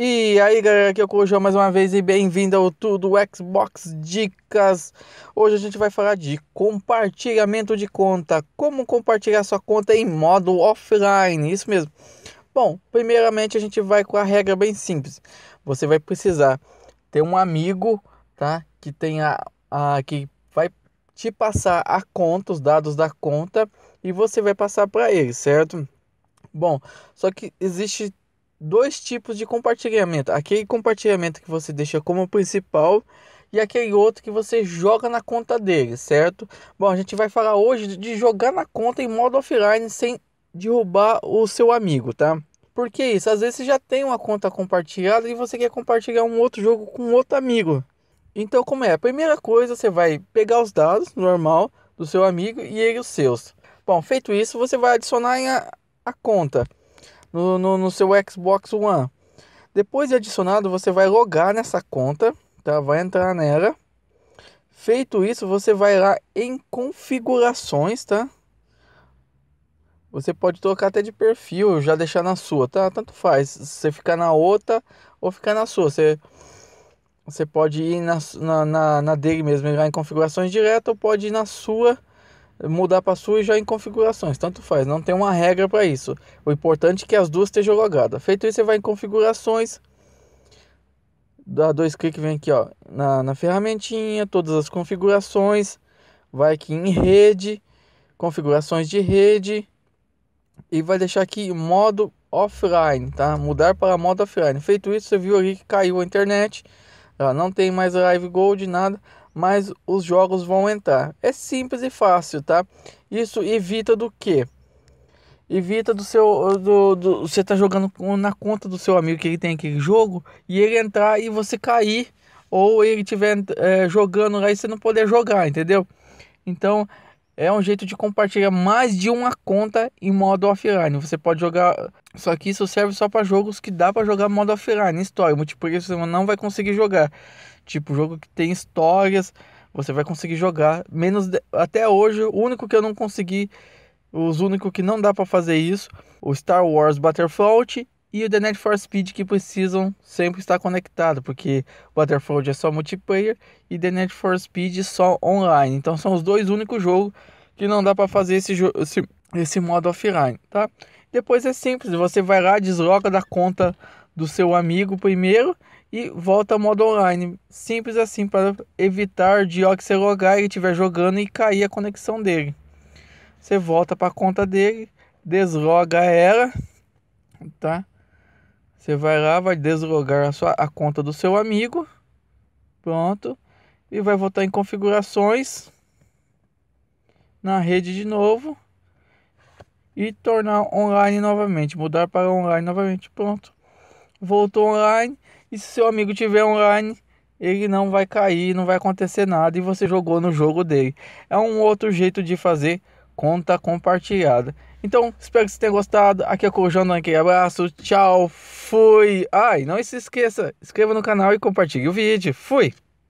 E aí galera, aqui é o Corujão mais uma vez e bem-vindo ao Tudo Xbox Dicas. Hoje a gente vai falar de compartilhamento de conta, como compartilhar sua conta em modo offline, isso mesmo. Bom, primeiramente a gente vai com a regra bem simples. Você vai precisar ter um amigo, tá, que tenha a ah, que vai te passar a conta, os dados da conta e você vai passar para ele, certo? Bom, só que existe dois tipos de compartilhamento: aquele compartilhamento que você deixa como principal e aquele outro que você joga na conta dele, certo? Bom, a gente vai falar hoje de jogar na conta em modo offline sem derrubar o seu amigo, tá? Porque isso, às vezes você já tem uma conta compartilhada e você quer compartilhar um outro jogo com outro amigo. Então, como é? A primeira coisa, você vai pegar os dados normal do seu amigo e ele os seus. Bom, feito isso, você vai adicionar a, a conta no, no, no seu Xbox One. Depois de adicionado, você vai logar nessa conta, tá? Vai entrar nela. Feito isso, você vai lá em configurações, tá? Você pode trocar até de perfil, já deixar na sua, tá? Tanto faz, você ficar na outra ou ficar na sua. Você, você pode ir na, na, na, na dele mesmo, ir lá em configurações direto ou pode ir na sua mudar para já em configurações, tanto faz, não tem uma regra para isso. O importante é que as duas estejam logadas. Feito isso, você vai em configurações, dá dois cliques, vem aqui ó, na, na ferramentinha, todas as configurações, vai aqui em rede, configurações de rede e vai deixar aqui modo offline, tá? Mudar para modo offline. Feito isso, você viu ali que caiu a internet, ela não tem mais Live Gold, nada mas os jogos vão entrar. É simples e fácil, tá? Isso evita do que? Evita do seu. Do, do, você tá jogando na conta do seu amigo que ele tem aquele jogo e ele entrar e você cair, ou ele estiver é, eh, jogando lá e você não poder jogar, entendeu? Então é um jeito de compartilhar mais de uma conta em modo offline. Você pode jogar. Só que isso serve só para jogos que dá para jogar modo offline, história. Multiplayer você não vai conseguir jogar. Tipo, jogo que tem histórias, você vai conseguir jogar. Menos de... até hoje, o único que eu não consegui, os únicos que não dá para fazer isso, o Star Wars Battlefront e o The Need for Speed que precisam sempre estar conectado, porque Battlefield é só multiplayer e The Need for Speed só online. Então são os dois únicos jogos que não dá para fazer esse, esse, esse modo offline, tá? Depois é simples, você vai lá, desloca da conta do seu amigo primeiro e volta ao modo online. Simples assim para evitar de ó, logar e estiver jogando e cair a conexão dele. Você volta para a conta dele, desloga ela, tá? Você vai lá, vai deslogar a, sua, a conta do seu amigo. Pronto. E vai voltar em configurações. Na rede de novo. E tornar online novamente. Mudar para online novamente. Pronto. Voltou online. E se seu amigo tiver online, ele não vai cair, não vai acontecer nada. E você jogou no jogo dele. É um outro jeito de fazer conta compartilhada. Então, espero que você tenha gostado. Aqui é o Corujão, aquele abraço, tchau, fui. Ai, ah, não se esqueça, inscreva no canal e compartilhe o vídeo. Fui!